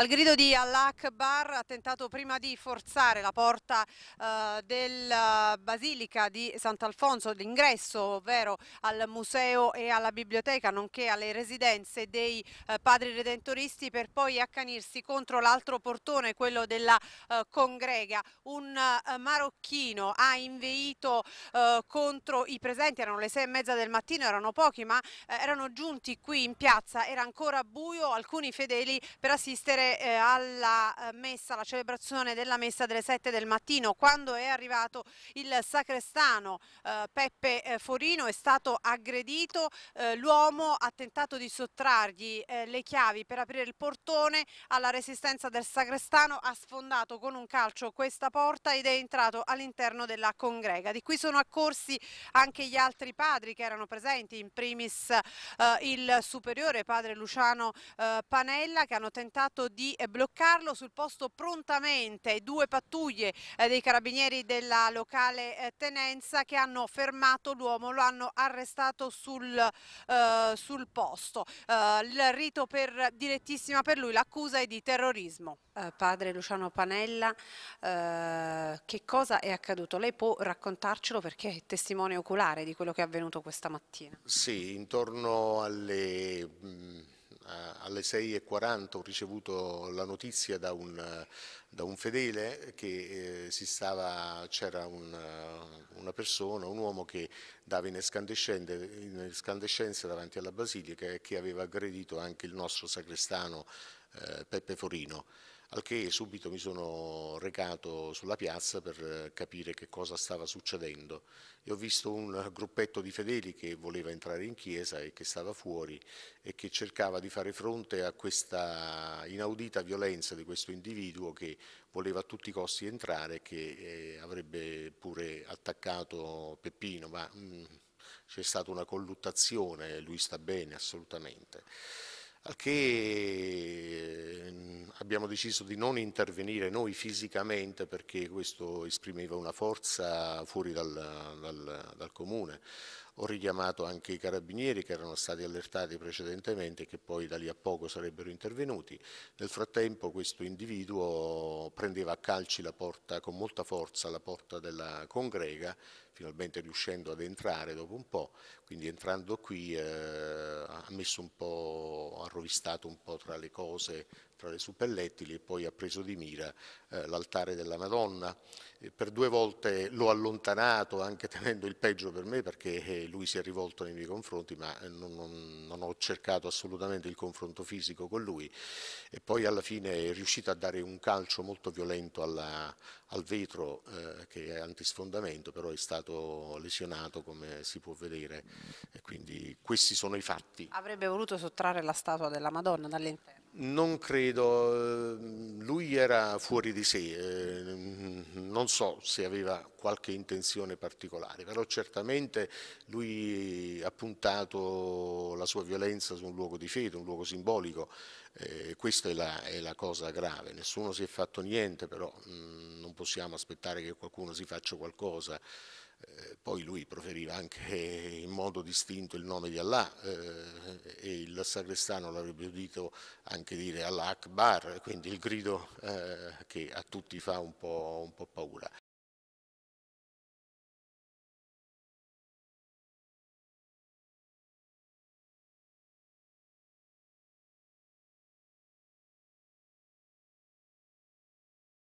Al grido di Al-Akbar ha tentato prima di forzare la porta eh, della eh, Basilica di Sant'Alfonso, l'ingresso ovvero al museo e alla biblioteca nonché alle residenze dei eh, padri redentoristi per poi accanirsi contro l'altro portone, quello della eh, congrega. Un eh, marocchino ha inveito eh, contro i presenti, erano le sei e mezza del mattino, erano pochi ma erano giunti qui in piazza, era ancora buio, alcuni fedeli per assistere eh, alla eh, messa, alla celebrazione della messa delle 7 del mattino quando è arrivato il sacrestano eh, Peppe eh, Forino è stato aggredito, eh, l'uomo ha tentato di sottrargli le chiavi per aprire il portone alla resistenza del sacrestano, ha sfondato con un calcio questa porta ed è entrato all'interno della congrega. Di qui sono accorsi anche gli altri padri che erano presenti, in primis il superiore padre Luciano Panella che hanno tentato di di eh, bloccarlo sul posto prontamente due pattuglie eh, dei carabinieri della locale eh, tenenza che hanno fermato l'uomo, lo hanno arrestato sul, uh, sul posto. Uh, il rito per, direttissima per lui, l'accusa è di terrorismo. Uh, padre Luciano Panella, che cosa è accaduto? Lei può raccontarcelo perché è testimone oculare di quello che è avvenuto questa mattina. Sì, intorno alle mm, eh, alle 6.40 ho ricevuto la notizia da un, da un fedele che eh, c'era un, eh, una persona, un uomo che dava in escandescenza davanti alla basilica e che aveva aggredito anche il nostro sacrestano eh, Peppe Forino al che subito mi sono recato sulla piazza per eh, capire che cosa stava succedendo e ho visto un gruppetto di fedeli che voleva entrare in chiesa e che stava fuori e che cercava di fare fronte a questa inaudita violenza di questo individuo che voleva a tutti i costi entrare e che eh, avrebbe pure attaccato Peppino, ma mm, c'è stata una colluttazione, lui sta bene assolutamente che ehm, abbiamo deciso di non intervenire noi fisicamente perché questo esprimeva una forza fuori dal, dal, dal comune. Ho richiamato anche i carabinieri che erano stati allertati precedentemente e che poi da lì a poco sarebbero intervenuti. Nel frattempo questo individuo prendeva a calci la porta, con molta forza la porta della congrega, finalmente riuscendo ad entrare dopo un po', quindi entrando qui eh, ha messo un po', ha rovistato un po' tra le cose, tra le suppellettili e poi ha preso di mira eh, l'altare della Madonna. per due volte l'ho allontanato anche tenendo il peggio per me perché eh, lui si è rivolto nei miei confronti, ma eh, non, non, non, ho cercato assolutamente il confronto fisico con lui e poi alla fine è riuscito a dare un calcio molto violento alla, al vetro eh, che è antisfondamento, però è stato lesionato come si può vedere e quindi questi sono i fatti. Avrebbe voluto sottrarre la statua della Madonna dall'interno? Non credo, lui era fuori di sé, eh, non so se aveva qualche intenzione particolare, però certamente lui ha puntato la sua violenza su un luogo di fede, un luogo simbolico, eh, questa è la, è la, cosa grave, nessuno si è fatto niente, però mh, mm, non possiamo aspettare che qualcuno si faccia qualcosa. Eh, poi lui proferiva anche in modo distinto il nome di Allah eh, e il sacrestano l'avrebbe udito anche dire Allah Akbar, quindi il grido eh, che a tutti fa un po', un po paura.